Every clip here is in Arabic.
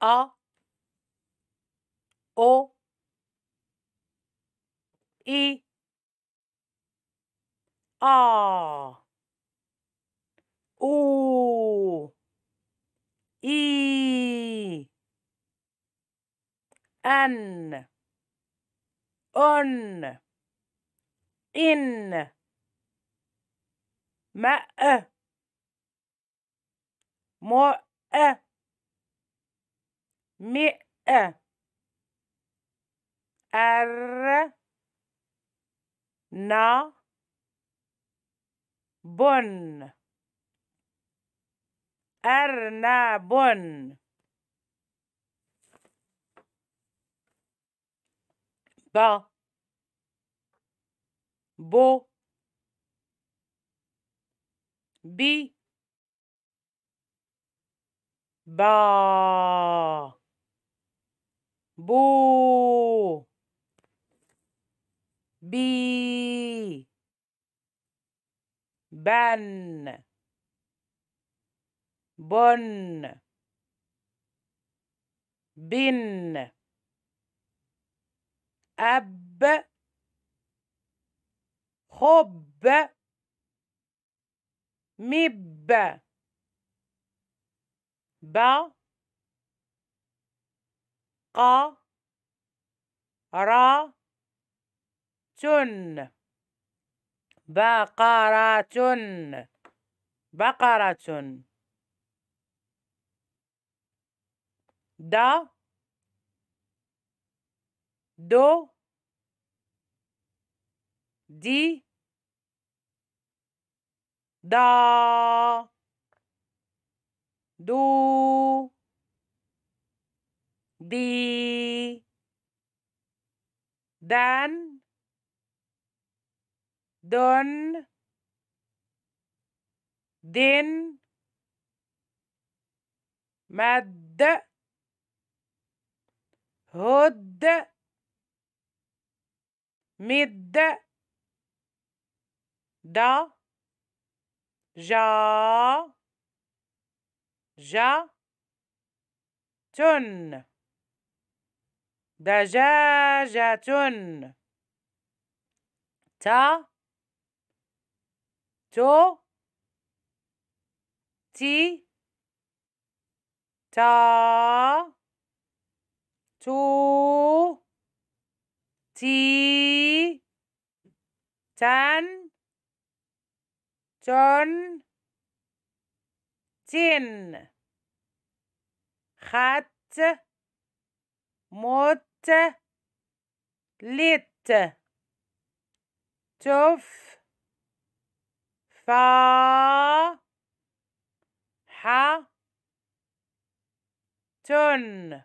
a o e a o e un in مع مئة أرنب أرنب ب بو بي با بو بي بن بن بن أب خب مب با ق ت بقرة بقرة د دو دي دا دو دي دان دون دين مد هد مد دا جا جا تن دجاجة تا تو تي تا تو تي تن تن تن خط موت لت تف فا ح تن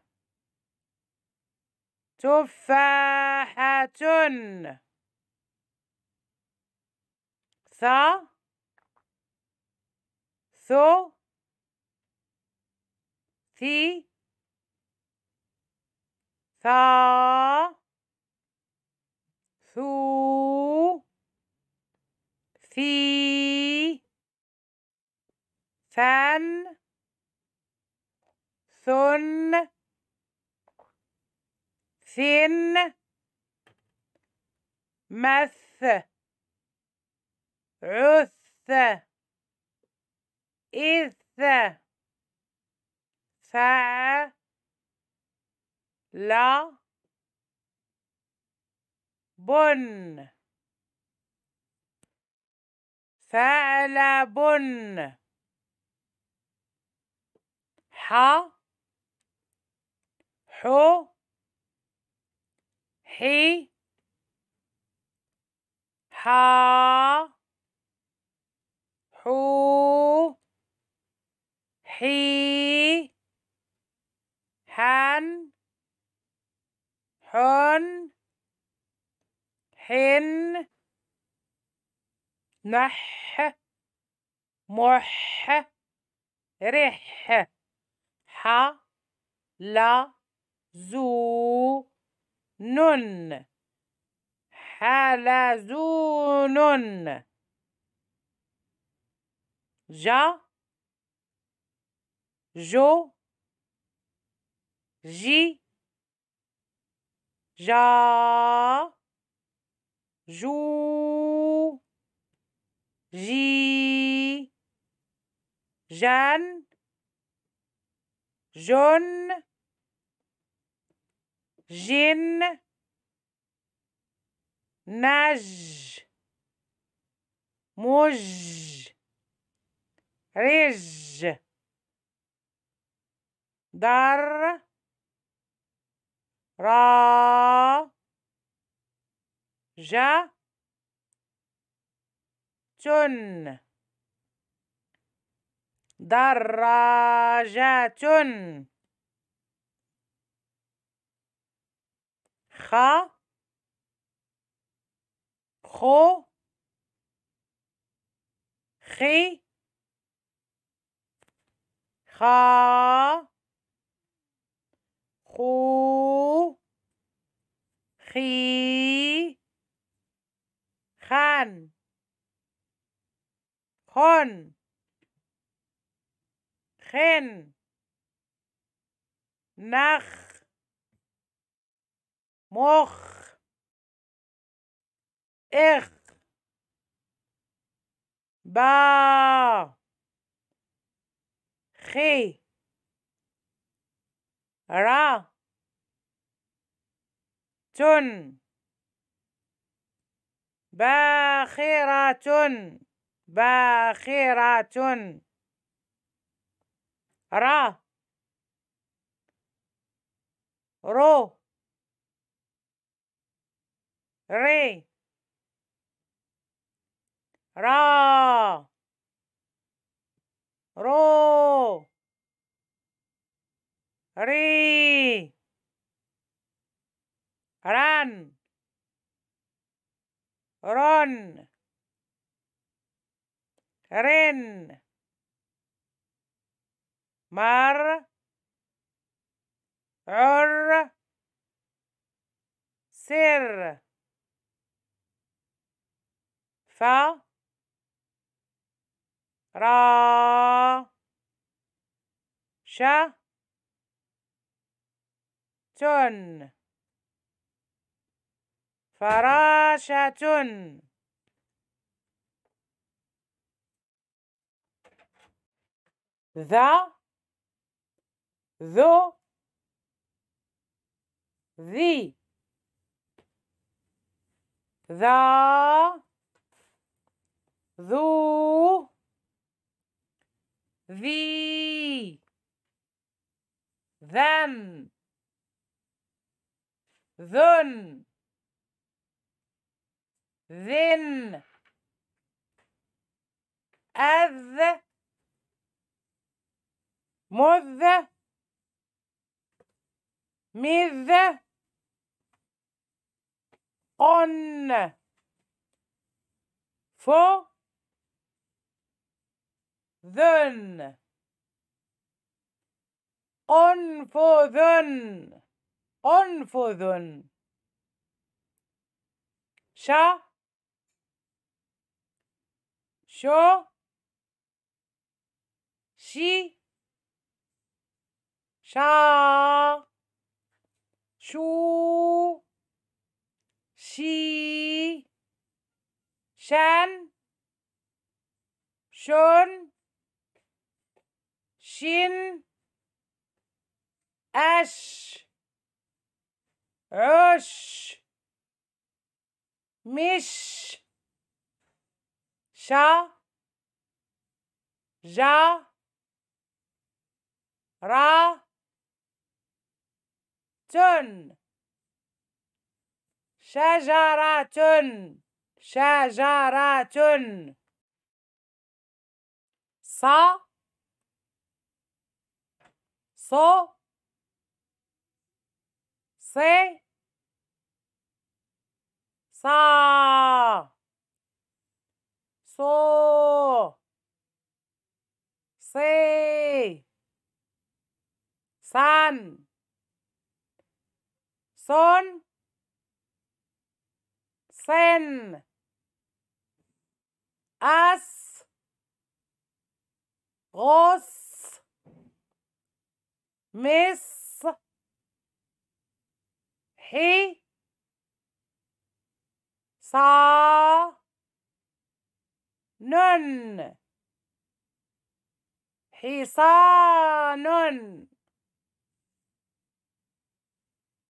تفاحة ث ث ثي ثا ثو ثي ثن ثن ثن مث عث إذ ثع لا بن ثعلب ح ح ح ح ح ح ح حن حن نح مح رح ح لا زو نن حلزون جا جو جي Ja. Jou. J. Jeanne. Jaune. Gine. Nage. Mouge. Rige. Dar. را جا تن دراجة خ خو خي خا خو خي خان خن خن نخ مخ اخ با خي را باخرة باخرة را رو ري را رو ري run, run, ren, mar, ur, ser, fa, ra, sha, tun. فراشة ذا ذو ذي ذا ذو ذي ذن ذن ذن أذ مذ مذ قن فو ذن أنفذ قنفذ شا شو شي شا شو شي شن شن شن أش عش مش شا جا را تن شجرة شجرة ص ص ص صا so, say, san son, sen, as, ros, miss, he, saw نن حصان